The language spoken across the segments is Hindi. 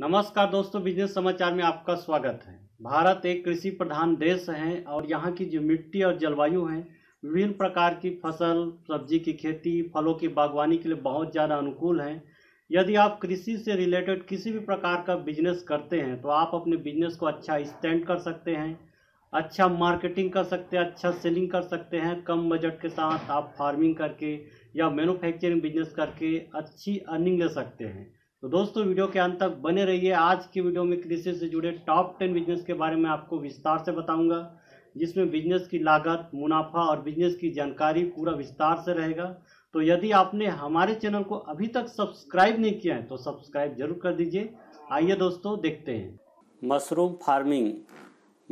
नमस्कार दोस्तों बिजनेस समाचार में आपका स्वागत है भारत एक कृषि प्रधान देश है और यहाँ की जो मिट्टी और जलवायु है विभिन्न प्रकार की फसल सब्जी की खेती फलों की बागवानी के लिए बहुत ज़्यादा अनुकूल है यदि आप कृषि से रिलेटेड किसी भी प्रकार का बिजनेस करते हैं तो आप अपने बिजनेस को अच्छा स्टैंड कर सकते हैं अच्छा मार्केटिंग कर सकते हैं अच्छा सेलिंग कर सकते हैं कम बजट के साथ आप फार्मिंग करके या मैन्युफैक्चरिंग बिजनेस करके अच्छी अर्निंग ले सकते हैं तो दोस्तों वीडियो के अंत तक बने रहिए आज की वीडियो में कृषि से जुड़े टॉप टेन बिजनेस के बारे में आपको विस्तार से बताऊंगा जिसमें बिजनेस की लागत मुनाफा और बिजनेस की जानकारी पूरा विस्तार से रहेगा तो यदि आपने हमारे चैनल को अभी तक सब्सक्राइब नहीं किया है तो सब्सक्राइब जरूर कर दीजिए आइए दोस्तों देखते हैं मशरूम फार्मिंग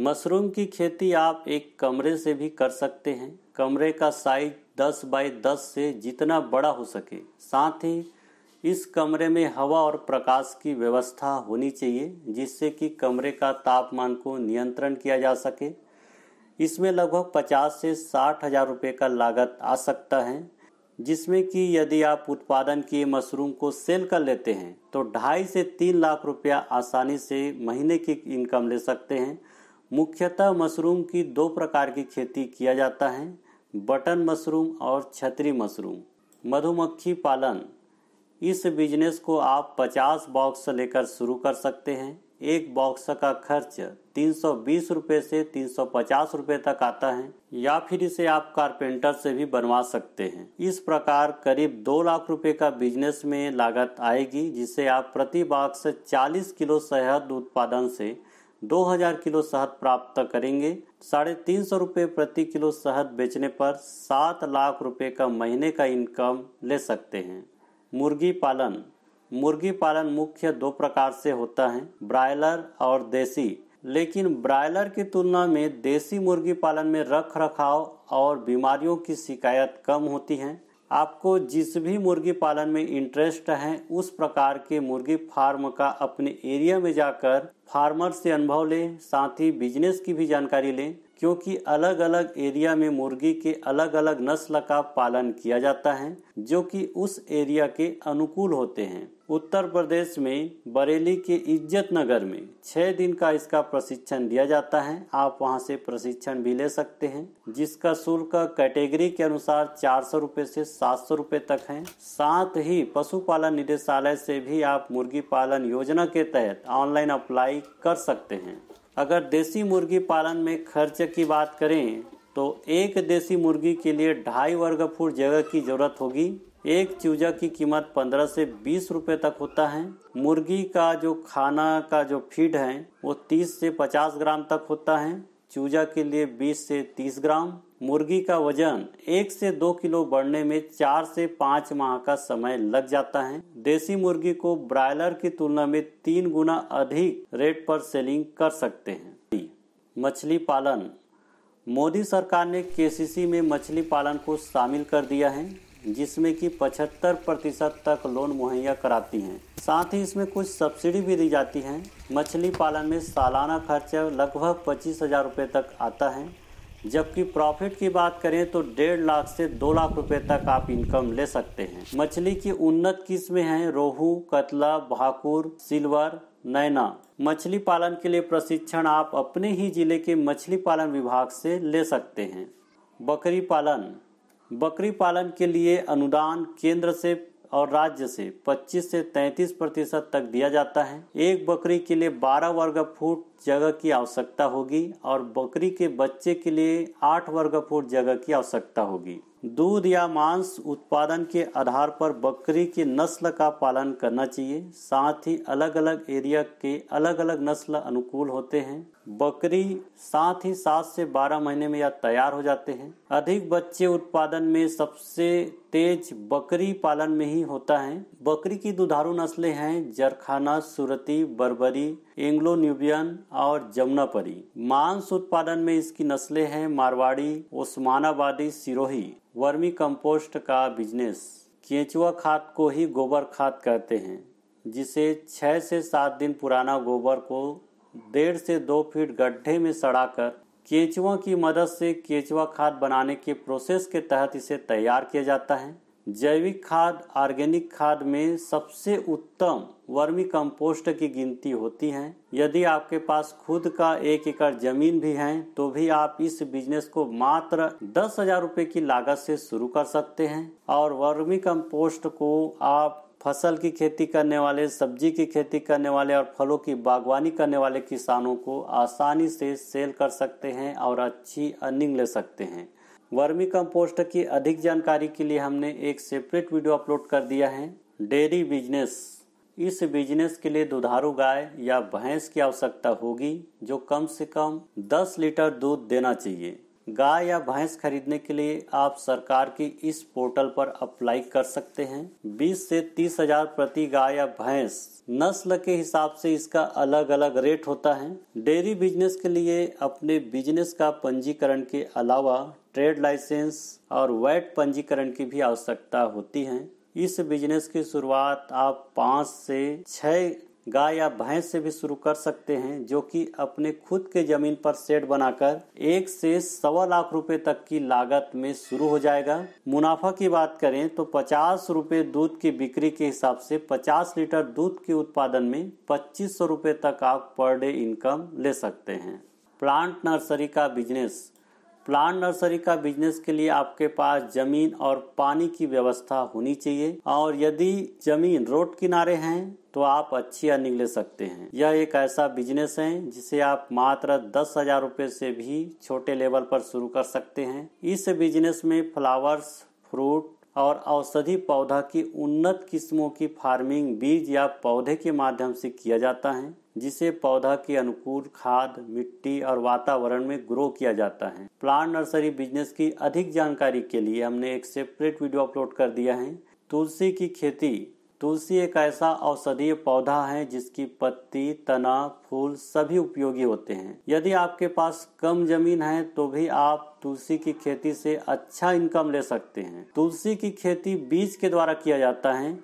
मशरूम की खेती आप एक कमरे से भी कर सकते हैं कमरे का साइज 10 बाय 10 से जितना बड़ा हो सके साथ ही इस कमरे में हवा और प्रकाश की व्यवस्था होनी चाहिए जिससे कि कमरे का तापमान को नियंत्रण किया जा सके इसमें लगभग पचास से साठ हजार रुपये का लागत आ सकता है जिसमें कि यदि आप उत्पादन किए मशरूम को सेल कर लेते हैं तो ढाई से तीन लाख रुपया आसानी से महीने की इनकम ले सकते हैं मुख्यतः मशरूम की दो प्रकार की खेती किया जाता है बटन मशरूम और छतरी मशरूम मधुमक्खी पालन इस बिजनेस को आप 50 बॉक्स से लेकर शुरू कर सकते हैं एक बॉक्स का खर्च तीन सौ बीस से तीन सौ पचास तक आता है या फिर इसे आप कारपेंटर से भी बनवा सकते हैं इस प्रकार करीब दो लाख रुपए का बिजनेस में लागत आएगी जिसे आप प्रति बॉक्स चालीस किलो शहद उत्पादन से 2000 किलो शहद प्राप्त करेंगे साढ़े तीन सौ रुपये प्रति किलो शहद बेचने पर सात लाख रुपए का महीने का इनकम ले सकते हैं मुर्गी पालन मुर्गी पालन मुख्य दो प्रकार से होता है ब्रायलर और देसी लेकिन ब्रायलर की तुलना में देसी मुर्गी पालन में रख रखाव और बीमारियों की शिकायत कम होती है आपको जिस भी मुर्गी पालन में इंटरेस्ट है उस प्रकार के मुर्गी फार्म का अपने एरिया में जाकर फार्मर से अनुभव लें साथ ही बिजनेस की भी जानकारी लें क्योंकि अलग अलग एरिया में मुर्गी के अलग अलग नस्ल का पालन किया जाता है जो कि उस एरिया के अनुकूल होते हैं उत्तर प्रदेश में बरेली के इज्जत नगर में छः दिन का इसका प्रशिक्षण दिया जाता है आप वहां से प्रशिक्षण भी ले सकते हैं जिसका शुल्क कैटेगरी के अनुसार चार सौ रुपये से सात सौ रुपये तक है साथ ही पशुपालन निदेशालय से भी आप मुर्गी पालन योजना के तहत ऑनलाइन अप्लाई कर सकते हैं अगर देसी मुर्गी पालन में खर्च की बात करें तो एक देसी मुर्गी के लिए ढाई वर्ग फुट जगह की जरूरत होगी एक चूजा की कीमत 15 से 20 रुपए तक होता है मुर्गी का जो खाना का जो फीड है वो 30 से 50 ग्राम तक होता है चूजा के लिए 20 से 30 ग्राम मुर्गी का वजन एक से दो किलो बढ़ने में चार से पाँच माह का समय लग जाता है देसी मुर्गी को ब्रायलर की तुलना में तीन गुना अधिक रेट पर सेलिंग कर सकते हैं मछली पालन मोदी सरकार ने केसीसी में मछली पालन को शामिल कर दिया है जिसमें कि 75 प्रतिशत तक लोन मुहैया कराती हैं साथ ही इसमें कुछ सब्सिडी भी दी जाती है मछली पालन में सालाना खर्चा लगभग पच्चीस हज़ार रुपये तक आता है जबकि प्रॉफिट की बात करें तो डेढ़ लाख से दो लाख रुपए तक आप इनकम ले सकते हैं मछली की उन्नत किस्में हैं रोहू कतला भाकुर सिल्वर नैना मछली पालन के लिए प्रशिक्षण आप अपने ही जिले के मछली पालन विभाग से ले सकते हैं बकरी पालन बकरी पालन के लिए अनुदान केंद्र से और राज्य से 25 से 33 प्रतिशत तक दिया जाता है एक बकरी के लिए 12 वर्ग फुट जगह की आवश्यकता होगी और बकरी के बच्चे के लिए 8 वर्ग फुट जगह की आवश्यकता होगी दूध या मांस उत्पादन के आधार पर बकरी की नस्ल का पालन करना चाहिए साथ ही अलग अलग एरिया के अलग अलग नस्ल अनुकूल होते हैं बकरी साथ ही सात से बारह महीने में यह तैयार हो जाते हैं अधिक बच्चे उत्पादन में सबसे तेज बकरी पालन में ही होता है बकरी की दुधारू नस्लें हैं जरखाना सूरती बरबरी एंग्लो न्यूबियन और जमुनापरी मांस उत्पादन में इसकी नस्लें हैं मारवाड़ी ओस्मानाबादी सिरोही वर्मी कंपोस्ट का बिजनेस केंचुआ खाद को ही गोबर खाद कहते हैं जिसे छः से सात दिन पुराना गोबर को डेढ़ से दो फीट गड्ढे में सड़ाकर केंचुओं की मदद से केचुआ खाद बनाने के प्रोसेस के तहत इसे तैयार किया जाता है जैविक खाद ऑर्गेनिक खाद में सबसे उत्तम वर्मी कंपोस्ट की गिनती होती है यदि आपके पास खुद का एक एकड़ जमीन भी है तो भी आप इस बिजनेस को मात्र दस हजार रूपए की लागत से शुरू कर सकते हैं और वर्मी कंपोस्ट को आप फसल की खेती करने वाले सब्जी की खेती करने वाले और फलों की बागवानी करने वाले किसानों को आसानी से सेल कर सकते हैं और अच्छी अर्निंग ले सकते हैं वर्मी कंपोस्ट की अधिक जानकारी के लिए हमने एक सेपरेट वीडियो अपलोड कर दिया है डेयरी बिजनेस इस बिजनेस के लिए दुधारू गाय या भैंस की आवश्यकता होगी जो कम से कम 10 लीटर दूध देना चाहिए गाय या भैंस खरीदने के लिए आप सरकार की इस पोर्टल पर अप्लाई कर सकते हैं 20 से तीस हजार प्रति गाय या भैंस नस्ल के हिसाब से इसका अलग अलग रेट होता है डेयरी बिजनेस के लिए अपने बिजनेस का पंजीकरण के अलावा ट्रेड लाइसेंस और वैट पंजीकरण की भी आवश्यकता होती है इस बिजनेस की शुरुआत आप पाँच से छ गाय या भैंस से भी शुरू कर सकते हैं जो कि अपने खुद के जमीन पर सेट बनाकर एक से सवा लाख रुपए तक की लागत में शुरू हो जाएगा मुनाफा की बात करें तो पचास रुपए दूध की बिक्री के हिसाब से पचास लीटर दूध के उत्पादन में पच्चीस सौ रुपए तक आप पर डे इनकम ले सकते हैं प्लांट नर्सरी का बिजनेस प्लांट नर्सरी का बिजनेस के लिए आपके पास जमीन और पानी की व्यवस्था होनी चाहिए और यदि जमीन रोड किनारे हैं तो आप अच्छी अर्निंग ले सकते हैं यह एक ऐसा बिजनेस है जिसे आप मात्र दस हजार रूपए से भी छोटे लेवल पर शुरू कर सकते हैं इस बिजनेस में फ्लावर्स फ्रूट और औषधि पौधा की उन्नत किस्मों की फार्मिंग बीज या पौधे के माध्यम से किया जाता है जिसे पौधा के अनुकूल खाद मिट्टी और वातावरण में ग्रो किया जाता है प्लांट नर्सरी बिजनेस की अधिक जानकारी के लिए हमने एक सेपरेट वीडियो अपलोड कर दिया है तुलसी की खेती तुलसी एक ऐसा औषधीय पौधा है जिसकी पत्ती तना फूल सभी उपयोगी होते हैं यदि आपके पास कम जमीन है तो भी आप तुलसी की खेती से अच्छा इनकम ले सकते हैं तुलसी की खेती बीज के द्वारा किया जाता है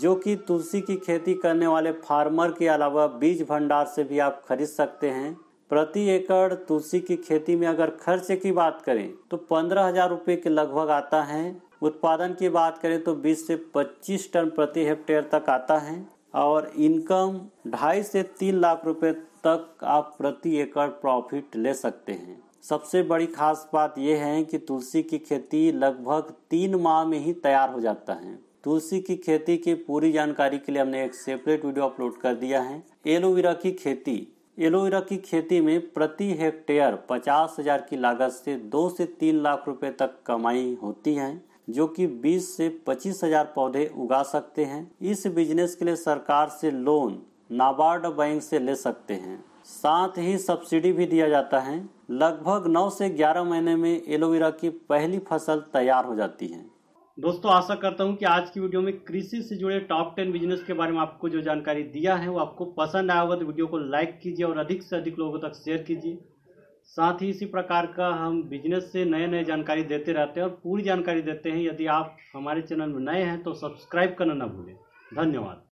जो कि तुलसी की खेती करने वाले फार्मर के अलावा बीज भंडार से भी आप खरीद सकते हैं प्रति एकड़ तुलसी की खेती में अगर खर्च की बात करें तो पंद्रह हजार रुपये के लगभग आता है उत्पादन की बात करें तो 20 से 25 टन प्रति हेक्टेयर तक आता है और इनकम ढाई से तीन लाख रुपए तक आप प्रति एकड़ प्रॉफिट ले सकते हैं सबसे बड़ी खास बात यह है कि तुलसी की खेती लगभग तीन माह में ही तैयार हो जाता है तुलसी की खेती की पूरी जानकारी के लिए हमने एक सेपरेट वीडियो अपलोड कर दिया है एलोवेरा की खेती एलोवेरा की खेती में प्रति हेक्टेयर पचास हजार की लागत से दो से तीन लाख रुपए तक कमाई होती है जो कि 20 से पच्चीस हजार पौधे उगा सकते हैं इस बिजनेस के लिए सरकार से लोन नाबार्ड बैंक से ले सकते हैं साथ ही सब्सिडी भी दिया जाता है लगभग 9 से 11 महीने में एलोवेरा की पहली फसल तैयार हो जाती है दोस्तों आशा करता हूं कि आज की वीडियो में कृषि से जुड़े टॉप टेन बिजनेस के बारे में आपको जो जानकारी दिया है वो आपको पसंद आया होगा तो वीडियो को लाइक कीजिए और अधिक से अधिक लोगों तक शेयर कीजिए साथ ही इसी प्रकार का हम बिजनेस से नए नए जानकारी देते रहते हैं और पूरी जानकारी देते हैं यदि आप हमारे चैनल में नए हैं तो सब्सक्राइब करना ना भूलें धन्यवाद